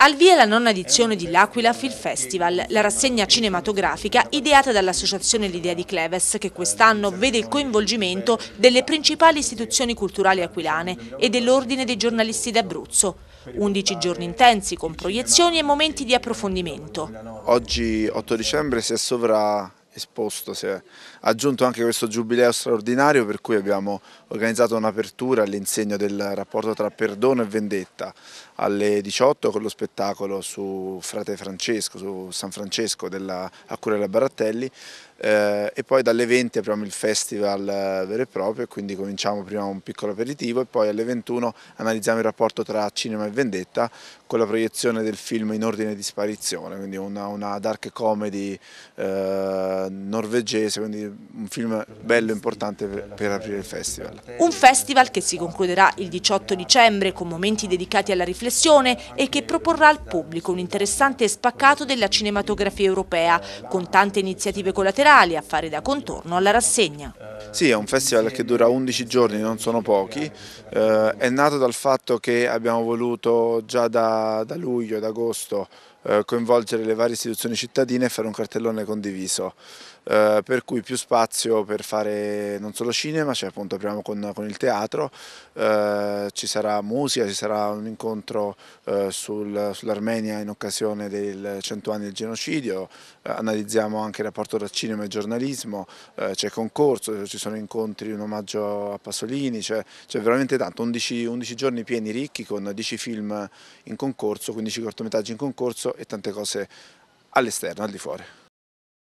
Al via la nonna edizione di L'Aquila Film Festival, la rassegna cinematografica ideata dall'associazione L'Idea di Cleves che quest'anno vede il coinvolgimento delle principali istituzioni culturali aquilane e dell'Ordine dei giornalisti d'Abruzzo. 11 giorni intensi con proiezioni e momenti di approfondimento. Oggi 8 dicembre si è sovra esposto, si è aggiunto anche questo giubileo straordinario per cui abbiamo organizzato un'apertura all'insegno del rapporto tra perdono e vendetta alle 18 con lo spettacolo su Frate Francesco, su San Francesco della, a cura della Barattelli eh, e poi dalle 20 apriamo il festival eh, vero e proprio e quindi cominciamo prima un piccolo aperitivo e poi alle 21 analizziamo il rapporto tra cinema e vendetta con la proiezione del film In ordine di sparizione, quindi una, una dark comedy eh, norvegese, quindi un film bello e importante per, per aprire il festival. Un festival che si concluderà il 18 dicembre con momenti dedicati alla riflessione e che proporrà al pubblico un interessante spaccato della cinematografia europea, con tante iniziative collaterali a fare da contorno alla rassegna. Sì, è un festival che dura 11 giorni, non sono pochi, eh, è nato dal fatto che abbiamo voluto già da, da luglio, ad agosto, eh, coinvolgere le varie istituzioni cittadine e fare un cartellone condiviso eh, per cui più spazio per fare non solo cinema, cioè appunto apriamo con, con il teatro, eh, ci sarà musica, ci sarà un incontro eh, sul, sull'Armenia in occasione del 100 anni del genocidio, eh, analizziamo anche il rapporto tra cinema e giornalismo, eh, c'è concorso, ci sono incontri, un omaggio a Pasolini, c'è veramente tanto, 11, 11 giorni pieni ricchi con 10 film in concorso, 15 cortometraggi in concorso e tante cose all'esterno, al di fuori.